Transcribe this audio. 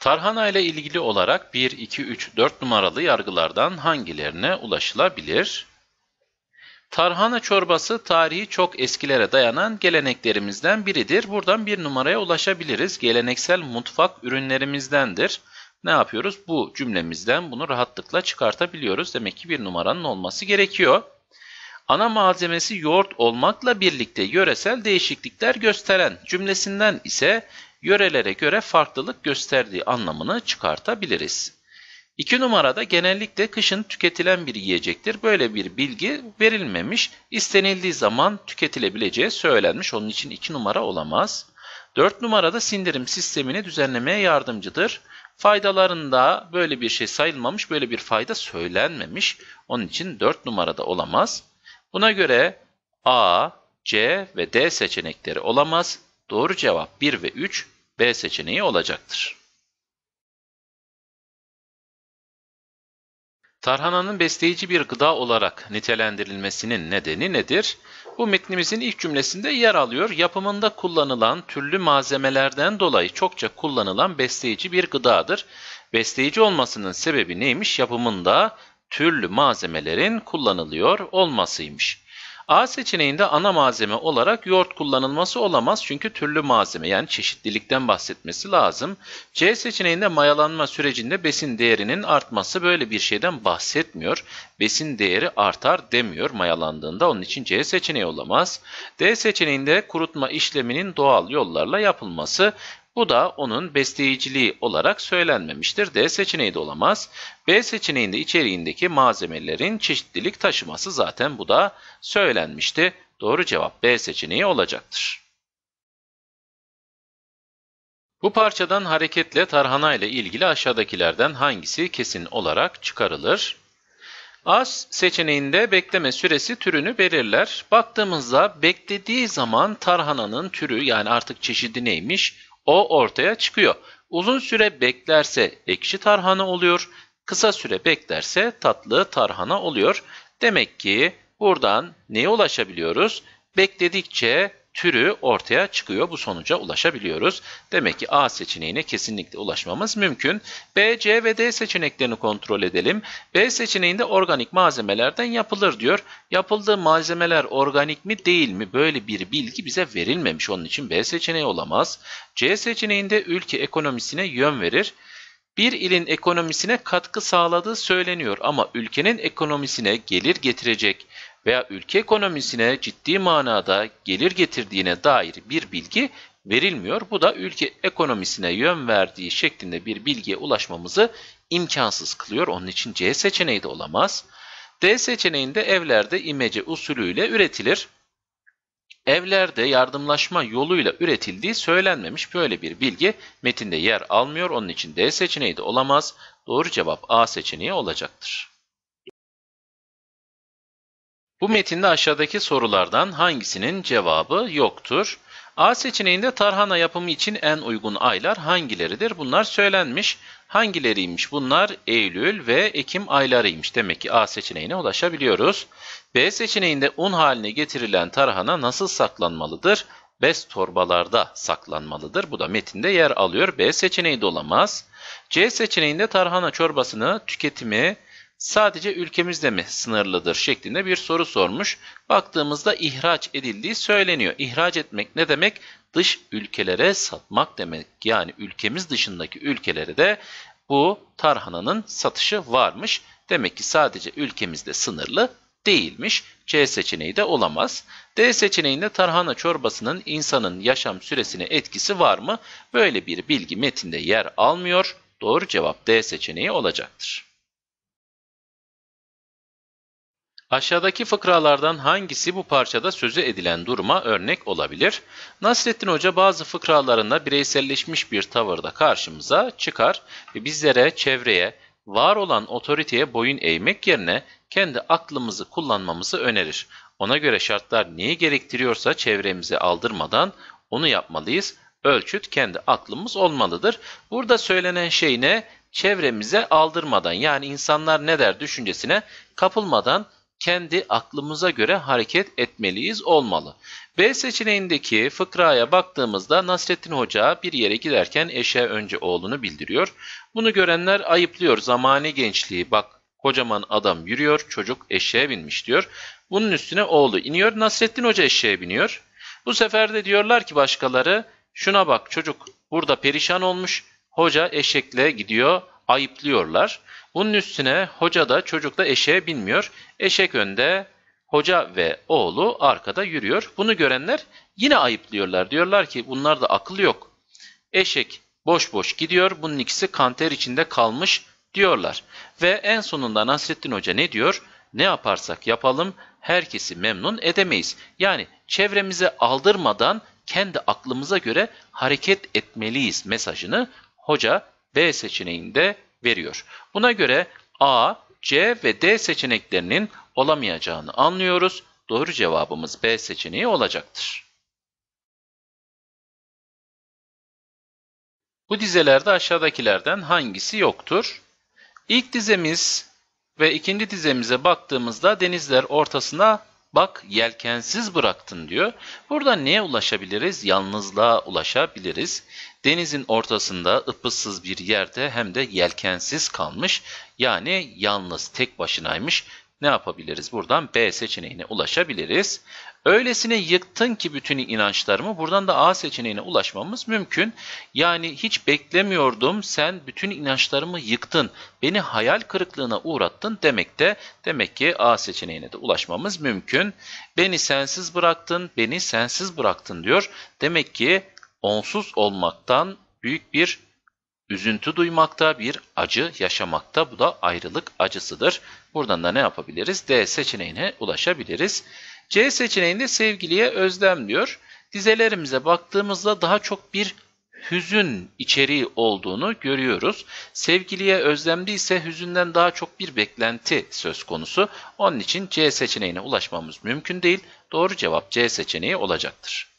Tarhana ile ilgili olarak 1, 2, 3, 4 numaralı yargılardan hangilerine ulaşılabilir? Tarhana çorbası tarihi çok eskilere dayanan geleneklerimizden biridir. Buradan bir numaraya ulaşabiliriz. Geleneksel mutfak ürünlerimizdendir. Ne yapıyoruz? Bu cümlemizden bunu rahatlıkla çıkartabiliyoruz. Demek ki bir numaranın olması gerekiyor. Ana malzemesi yoğurt olmakla birlikte yöresel değişiklikler gösteren cümlesinden ise yörelere göre farklılık gösterdiği anlamını çıkartabiliriz. 2 numarada genellikle kışın tüketilen bir yiyecektir. Böyle bir bilgi verilmemiş, istenildiği zaman tüketilebileceği söylenmiş. Onun için 2 numara olamaz. 4 numarada sindirim sistemini düzenlemeye yardımcıdır. Faydalarında böyle bir şey sayılmamış, böyle bir fayda söylenmemiş. Onun için 4 numarada olamaz. Buna göre A, C ve D seçenekleri olamaz. Doğru cevap 1 ve 3 B seçeneği olacaktır. Tarhananın besleyici bir gıda olarak nitelendirilmesinin nedeni nedir? Bu metnimizin ilk cümlesinde yer alıyor. Yapımında kullanılan türlü malzemelerden dolayı çokça kullanılan besleyici bir gıdadır. Besleyici olmasının sebebi neymiş? Yapımında türlü malzemelerin kullanılıyor olmasıymış. A seçeneğinde ana malzeme olarak yoğurt kullanılması olamaz çünkü türlü malzeme yani çeşitlilikten bahsetmesi lazım. C seçeneğinde mayalanma sürecinde besin değerinin artması böyle bir şeyden bahsetmiyor. Besin değeri artar demiyor mayalandığında onun için C seçeneği olamaz. D seçeneğinde kurutma işleminin doğal yollarla yapılması bu da onun besleyiciliği olarak söylenmemiştir. D seçeneği de olamaz. B seçeneğinde içeriğindeki malzemelerin çeşitlilik taşıması zaten bu da söylenmişti. Doğru cevap B seçeneği olacaktır. Bu parçadan hareketle tarhana ile ilgili aşağıdakilerden hangisi kesin olarak çıkarılır? As seçeneğinde bekleme süresi türünü belirler. Baktığımızda beklediği zaman tarhananın türü yani artık çeşidi neymiş o ortaya çıkıyor. Uzun süre beklerse ekşi tarhana oluyor. Kısa süre beklerse tatlı tarhana oluyor. Demek ki buradan neye ulaşabiliyoruz? Bekledikçe türü ortaya çıkıyor. Bu sonuca ulaşabiliyoruz. Demek ki A seçeneğine kesinlikle ulaşmamız mümkün. B, C ve D seçeneklerini kontrol edelim. B seçeneğinde organik malzemelerden yapılır diyor. Yapıldığı malzemeler organik mi değil mi? Böyle bir bilgi bize verilmemiş. Onun için B seçeneği olamaz. C seçeneğinde ülke ekonomisine yön verir bir ilin ekonomisine katkı sağladığı söyleniyor ama ülkenin ekonomisine gelir getirecek veya ülke ekonomisine ciddi manada gelir getirdiğine dair bir bilgi verilmiyor. Bu da ülke ekonomisine yön verdiği şeklinde bir bilgiye ulaşmamızı imkansız kılıyor. Onun için C seçeneği de olamaz. D seçeneğinde evlerde imece usulüyle üretilir. Evlerde yardımlaşma yoluyla üretildiği söylenmemiş böyle bir bilgi metinde yer almıyor. Onun için D seçeneği de olamaz. Doğru cevap A seçeneği olacaktır. Bu metinde aşağıdaki sorulardan hangisinin cevabı yoktur? A seçeneğinde tarhana yapımı için en uygun aylar hangileridir? Bunlar söylenmiş. Hangileriymiş? Bunlar Eylül ve Ekim aylarıymış. Demek ki A seçeneğine ulaşabiliyoruz. B seçeneğinde un haline getirilen tarhana nasıl saklanmalıdır? Bez torbalarda saklanmalıdır. Bu da metinde yer alıyor. B seçeneği de olamaz. C seçeneğinde tarhana çorbasını tüketimi sadece ülkemizde mi sınırlıdır şeklinde bir soru sormuş. Baktığımızda ihraç edildiği söyleniyor. İhraç etmek ne demek? Dış ülkelere satmak demek. Yani ülkemiz dışındaki ülkelere de bu tarhananın satışı varmış. Demek ki sadece ülkemizde sınırlı değilmiş. C seçeneği de olamaz. D seçeneğinde tarhana çorbasının insanın yaşam süresine etkisi var mı? Böyle bir bilgi metinde yer almıyor. Doğru cevap D seçeneği olacaktır. Aşağıdaki fıkralardan hangisi bu parçada sözü edilen duruma örnek olabilir? Nasrettin Hoca bazı fıkralarında bireyselleşmiş bir tavırda karşımıza çıkar ve bizlere çevreye, var olan otoriteye boyun eğmek yerine kendi aklımızı kullanmamızı önerir. Ona göre şartlar neyi gerektiriyorsa çevremizi aldırmadan onu yapmalıyız. Ölçüt kendi aklımız olmalıdır. Burada söylenen şey ne? Çevremize aldırmadan yani insanlar ne der düşüncesine kapılmadan kendi aklımıza göre hareket etmeliyiz olmalı. B seçeneğindeki fıkraya baktığımızda Nasrettin Hoca bir yere giderken eşeğe önce oğlunu bildiriyor. Bunu görenler ayıplıyor zamani gençliği bak kocaman adam yürüyor çocuk eşeğe binmiş diyor. Bunun üstüne oğlu iniyor Nasrettin Hoca eşeğe biniyor. Bu sefer de diyorlar ki başkaları şuna bak çocuk burada perişan olmuş hoca eşekle gidiyor ayıplıyorlar. Bunun üstüne hoca da çocuk da eşeğe binmiyor. Eşek önde, hoca ve oğlu arkada yürüyor. Bunu görenler yine ayıplıyorlar. Diyorlar ki bunlarda akıl yok. Eşek boş boş gidiyor. Bunun ikisi kanter içinde kalmış diyorlar. Ve en sonunda Nasrettin Hoca ne diyor? Ne yaparsak yapalım herkesi memnun edemeyiz. Yani çevremize aldırmadan kendi aklımıza göre hareket etmeliyiz mesajını hoca B seçeneğinde veriyor. Buna göre A, C ve D seçeneklerinin olamayacağını anlıyoruz. Doğru cevabımız B seçeneği olacaktır. Bu dizelerde aşağıdakilerden hangisi yoktur? İlk dizemiz ve ikinci dizemize baktığımızda denizler ortasına bak yelkensiz bıraktın diyor. Burada neye ulaşabiliriz? Yalnızlığa ulaşabiliriz. Denizin ortasında ıpıssız bir yerde hem de yelkensiz kalmış. Yani yalnız tek başınaymış. Ne yapabiliriz? Buradan B seçeneğine ulaşabiliriz. Öylesine yıktın ki bütün inançlarımı buradan da A seçeneğine ulaşmamız mümkün. Yani hiç beklemiyordum sen bütün inançlarımı yıktın. Beni hayal kırıklığına uğrattın demek de demek ki A seçeneğine de ulaşmamız mümkün. Beni sensiz bıraktın, beni sensiz bıraktın diyor. Demek ki onsuz olmaktan büyük bir üzüntü duymakta, bir acı yaşamakta. Bu da ayrılık acısıdır. Buradan da ne yapabiliriz? D seçeneğine ulaşabiliriz. C seçeneğinde sevgiliye özlem diyor. Dizelerimize baktığımızda daha çok bir hüzün içeriği olduğunu görüyoruz. Sevgiliye özlemli ise hüzünden daha çok bir beklenti söz konusu. Onun için C seçeneğine ulaşmamız mümkün değil. Doğru cevap C seçeneği olacaktır.